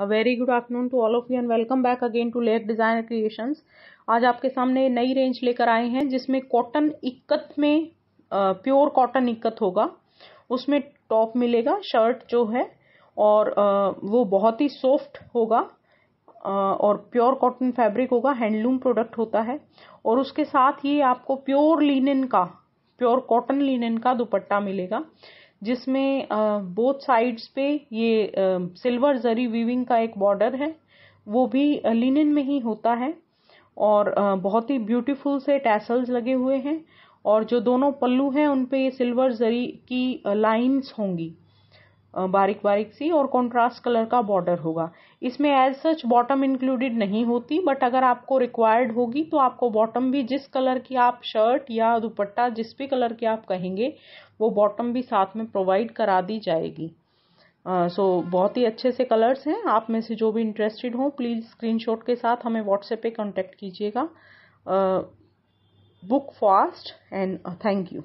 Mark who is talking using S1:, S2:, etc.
S1: a very good afternoon to all of you and welcome back again to Lake design creations आज आपके सामने नई range लेकर आए हैं जिसमें कॉटन इक्कत में प्योर कॉटन इक्कत होगा उसमें टॉप मिलेगा शर्ट जो है और वो बहुत ही सॉफ्ट होगा और प्योर कॉटन फैब्रिक होगा हैंडलूम प्रोडक्ट होता है और उसके साथ ये आपको प्योर लिनन का प्योर कॉटन लिनन का दुपट्टा मिलेगा जिसमें बोथ साइड्स पे ये सिल्वर जरी वीविंग का एक बॉर्डर है वो भी लिनन में ही होता है और बहुत ही ब्यूटीफुल से टैसल्स लगे हुए हैं और जो दोनों पल्लू हैं उन पे ये सिल्वर जरी की लाइंस होंगी बारीक बारीक सी और कॉन्ट्रास्ट कलर का बॉर्डर होगा इसमें एज सच बॉटम इंक्लूडेड नहीं होती बट अगर आपको रिक्वायर्ड होगी तो आपको बॉटम भी जिस कलर की आप शर्ट या दुपट्टा जिस भी कलर की आप कहेंगे वो बॉटम भी साथ में प्रोवाइड करा दी जाएगी सो uh, so, बहुत ही अच्छे से कलर्स हैं आप में से जो भी इंटरेस्टेड हो प्लीज़ स्क्रीनशॉट के साथ हमें व्हाट्सएप पे कांटेक्ट कीजिएगा book fast and thank you